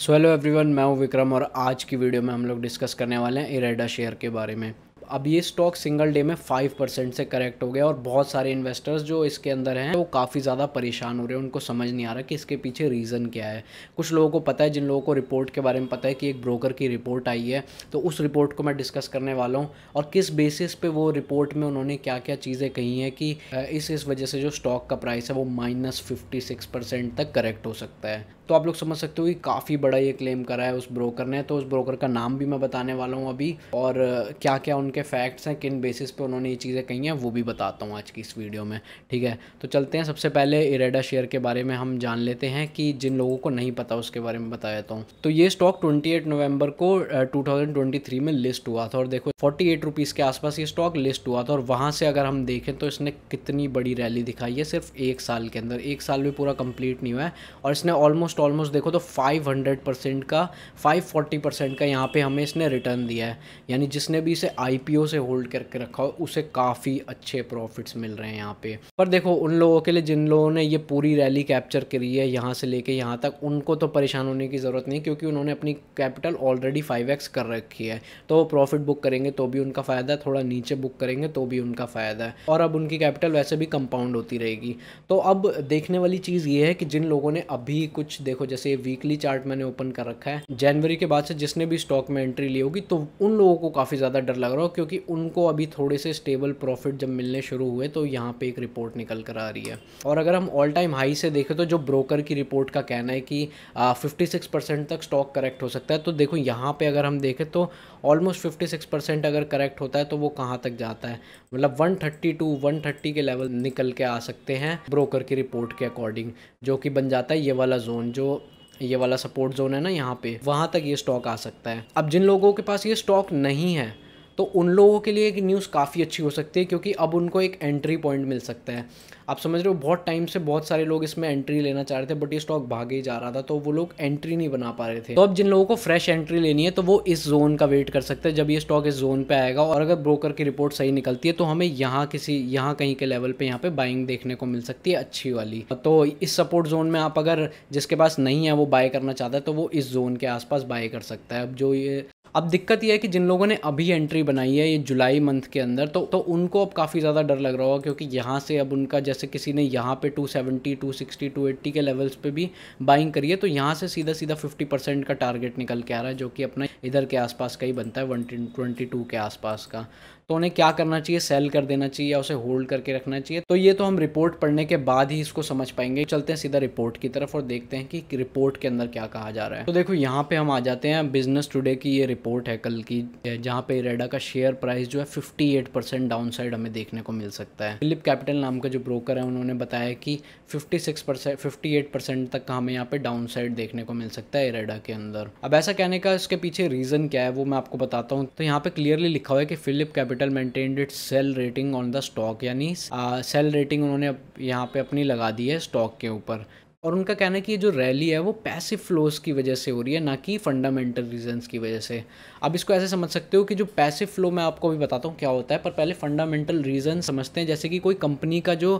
so hello everyone मैं हूं विक्रम और आज की वीडियो में हम लोग डिस्कस करने वाले हैं इरेडा शेयर के बारे में अब ये स्टॉक सिंगल डे में फाइव परसेंट से करेक्ट हो गया और बहुत सारे इन्वेस्टर्स जो इसके अंदर हैं वो काफ़ी ज़्यादा परेशान हो रहे हैं उनको समझ नहीं आ रहा कि इसके पीछे रीज़न क्या है कुछ लोगों को पता है जिन लोगों को रिपोर्ट के बारे में पता है कि एक ब्रोकर की रिपोर्ट आई है तो उस रिपोर्ट को मैं डिस्कस करने वाला हूँ और किस बेसिस पे वो रिपोर्ट में उन्होंने क्या क्या चीज़ें कही हैं कि इस इस वजह से जो स्टॉक का प्राइस है वो माइनस फिफ्टी सिक्स परसेंट तक करेक्ट हो सकता है तो आप लोग समझ सकते हो कि काफ़ी बड़ा ये क्लेम करा है उस ब्रोकर ने तो उस ब्रोकर का नाम भी मैं बताने वाला हूँ अभी और क्या क्या उनके फैक्ट्स हैं किन बेसिस पे उन्होंने ये चीज़ें कही हैं वो भी बताता हूँ आज की इस वीडियो में ठीक है तो चलते हैं सबसे पहले इरेडा शेयर के बारे में हम जान लेते हैं कि जिन लोगों को नहीं पता उसके बारे में बता देता हूँ तो ये स्टॉक ट्वेंटी नवंबर को टू में लिस्ट हुआ था और देखो फोर्टी एट के आसपास ये स्टॉक लिस्ट हुआ था और वहाँ से अगर हम देखें तो इसने कितनी बड़ी रैली दिखाई है सिर्फ एक साल के अंदर एक साल भी पूरा कंप्लीट नहीं हुआ है और इसने ऑलमोस्ट ऑलमोस्ट ऑलमोस्ट देखो तो 500 परसेंट का 540 परसेंट का यहाँ पे हमें इसने रिटर्न दिया है यानी जिसने भी इसे आईपीओ से होल्ड करके रखा हो उसे काफ़ी अच्छे प्रॉफिट्स मिल रहे हैं यहाँ पे पर देखो उन लोगों के लिए जिन लोगों ने ये पूरी रैली कैप्चर करी है यहाँ से लेके यहाँ तक उनको तो परेशान होने की ज़रूरत नहीं क्योंकि उन्होंने अपनी कैपिटल ऑलरेडी फाइव कर रखी है तो प्रॉफिट बुक करेंगे तो भी उनका फ़ायदा है थोड़ा नीचे बुक करेंगे तो भी उनका फ़ायदा है और अब उनकी कैपिटल वैसे भी कंपाउंड होती रहेगी तो अब देखने वाली चीज़ ये है कि जिन लोगों ने अभी कुछ देखो जैसे वीकली चार्ट मैंने ओपन कर रखा है जनवरी के बाद से जिसने भी स्टॉक में एंट्री ली होगी तो उन लोगों को काफ़ी ज़्यादा डर लग रहा हो क्योंकि उनको अभी थोड़े से स्टेबल प्रॉफिट जब मिलने शुरू हुए तो यहाँ पे एक रिपोर्ट निकल कर आ रही है और अगर हम ऑल टाइम हाई से देखें तो जो ब्रोकर की रिपोर्ट का कहना है कि फिफ्टी तक स्टॉक करेक्ट हो सकता है तो देखो यहाँ पर अगर हम देखें तो ऑलमोस्ट फिफ्टी अगर करेक्ट होता है तो वो कहाँ तक जाता है मतलब one thirty two one thirty के लेवल निकल के आ सकते हैं ब्रोकर की रिपोर्ट के अकॉर्डिंग जो कि बन जाता है ये वाला जोन जो जो ये वाला सपोर्ट जोन है ना यहाँ पे वहाँ तक ये स्टॉक आ सकता है अब जिन लोगों के पास ये स्टॉक नहीं है तो उन लोगों के लिए एक न्यूज़ काफ़ी अच्छी हो सकती है क्योंकि अब उनको एक एंट्री पॉइंट मिल सकता है आप समझ रहे हो बहुत टाइम से बहुत सारे लोग इसमें एंट्री लेना चाह रहे थे बट ये स्टॉक भागे ही जा रहा था तो वो लोग एंट्री नहीं बना पा रहे थे तो अब जिन लोगों को फ्रेश एंट्री लेनी है तो वो इस जोन का वेट कर सकते हैं जब ये स्टॉक इस जोन पे आएगा और अगर ब्रोकर की रिपोर्ट सही निकलती है तो हमें यहाँ किसी यहाँ कहीं के लेवल पे यहाँ पे बाइंग देखने को मिल सकती है अच्छी वाली तो इस सपोर्ट जोन में आप अगर जिसके पास नहीं है वो बाय करना चाहता है तो वो इस जोन के आसपास बाय कर सकता है अब जो ये अब दिक्कत यह है कि जिन लोगों ने अभी एंट्री बनाई है ये जुलाई मंथ के अंदर तो तो उनको अब काफ़ी ज़्यादा डर लग रहा होगा क्योंकि यहाँ से अब उनका जैसे किसी ने यहाँ पे 270, 260, 280 के लेवल्स पे भी बाइंग करी है तो यहाँ से सीधा सीधा 50 परसेंट का टारगेट निकल के आ रहा है जो कि अपना इधर के आसपास का ही बनता है वन ट्वेंटी टू के आसपास का तो उन्हें क्या करना चाहिए सेल कर देना चाहिए या उसे होल्ड करके रखना चाहिए तो ये तो हम रिपोर्ट पढ़ने के बाद ही इसको समझ पाएंगे चलते हैं सीधा रिपोर्ट की तरफ और देखते हैं कि रिपोर्ट के अंदर क्या कहा जा रहा है तो देखो यहाँ पे हम आ जाते हैं बिजनेस टुडे की ये रिपोर्ट है कल की जहाँ पे रेडा का शेयर प्राइस जो है 58 परसेंट डाउन साइड हमें देखने को मिल सकता है फिलिप कैपिटल नाम का जो ब्रोकर है उन्होंने बताया कि 56 परसेंट फिफ्टी परसेंट तक का हमें यहाँ पे डाउन साइड देखने को मिल सकता है रेडा के अंदर अब ऐसा कहने का इसके पीछे रीज़न क्या है वो मैं आपको बताता हूँ तो यहाँ पे क्लियरली लिखा हुआ है कि Phillip Capital maintain it sell rating on the stock यानी सेल रेटिंग उन्होंने यहाँ पे अपनी लगा दी है स्टॉक के ऊपर और उनका कहना है कि ये जो रैली है वो पैसिव फ्लोज की वजह से हो रही है ना कि फंडामेंटल रीजंस की वजह से अब इसको ऐसे समझ सकते हो कि जो पैसिव फ्लो मैं आपको भी बताता हूँ क्या होता है पर पहले फंडामेंटल रीज़न समझते हैं जैसे कि कोई कंपनी का जो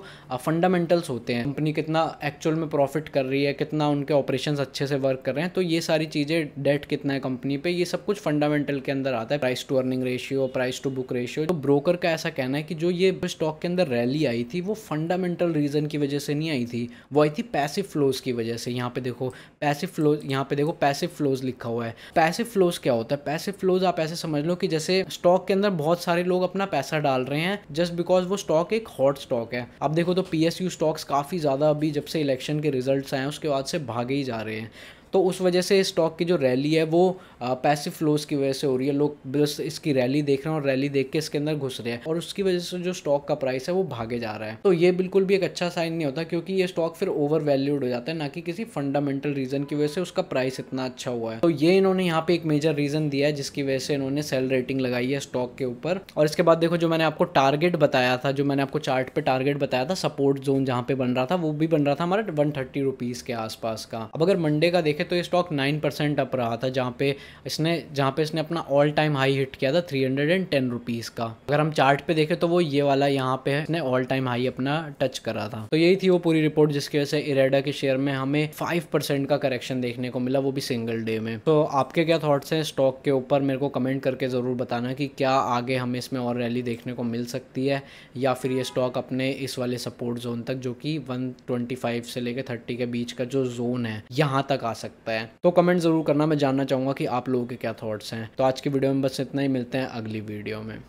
फंडामेंटल्स होते हैं कंपनी कितना एक्चुअल में प्रॉफिट कर रही है कितना उनके ऑपरेशन अच्छे से वर्क कर रहे हैं तो ये सारी चीज़ें डेट कितना है कंपनी पर ये सब कुछ फंडामेंटल के अंदर आता है price to earning ratio price to book ratio तो ब्रोकर का ऐसा कहना है कि जो ये स्टॉक के अंदर रैली आई थी वो फंडामेंटल रीज़न की वजह से नहीं आई थी वो आई थी पैसिव फ़्लोज़ की वजह से यहाँ पे देखो पैसे फ्लोज यहाँ पे देखो पैसे फ्लोज लिखा हुआ है पैसे फ्लोज क्या होता है पैसे फ्लोज आप ऐसे समझ लो कि जैसे स्टॉक के अंदर बहुत सारे लोग अपना पैसा डाल रहे हैं जस्ट बिकॉज वो स्टॉक एक हॉट स्टॉक है आप देखो तो पी स्टॉक्स काफ़ी ज़्यादा अभी जब से इलेक्शन के रिजल्ट आए हैं उसके बाद से भागे ही जा रहे हैं तो उस वजह से स्टॉक की जो रैली है वो पैसिव फ्लोज की वजह से हो रही है लोग बस इसकी रैली देख रहे हैं और रैली देख के इसके अंदर घुस रहे हैं और उसकी वजह से जो स्टॉक का प्राइस है वो भागे जा रहा है तो ये बिल्कुल भी एक अच्छा साइन नहीं होता क्योंकि ये स्टॉक फिर ओवर वैल्यूड हो जाता है ना कि किसी फंडामेंटल रीजन की वजह से उसका प्राइस इतना अच्छा हुआ है तो ये इन्होंने यहाँ पे एक मेजर रीजन दिया है जिसकी वजह से इन्होंने सेल रेटिंग लगाई है स्टॉक के ऊपर और इसके बाद देखो जो मैंने आपको टारगेट बताया था जो मैंने आपको चार्ट पे टारगेट बताया था सपोर्ट जोन जहाँ पे बन रहा था वो भी बन रहा था हमारा वन थर्टी के आसपास का अब अगर मंडे का देखा देखें तो ये स्टॉक नाइन परसेंट अप रहा था जहाँ पे इसने जहाँ पे इसने अपना ऑल टाइम हाई हिट किया था three hundred and ten rupees का अगर हम चार्ट पे देखें तो वो ये वाला यहाँ पे है इसने ऑल टाइम हाई अपना टच करा था तो यही थी वो पूरी रिपोर्ट जिसकी वजह से इरेडा के शेयर में हमें फाइव परसेंट का करेक्शन देखने को मिला वो भी सिंगल डे में तो आपके क्या थाट्स हैं स्टॉक के ऊपर मेरे को कमेंट करके ज़रूर बताना कि क्या आगे हमें इसमें और रैली देखने को मिल सकती है या फिर ये स्टॉक अपने इस वाले सपोर्ट जोन तक जो कि 125 से लेकर 30 के बीच का जो जोन है यहाँ तक आ सकता सकता है तो कमेंट ज़रूर करना मैं जानना चाहूंगा कि आप लोगों के क्या थॉट्स हैं तो आज की वीडियो में बस इतना ही मिलते हैं अगली वीडियो में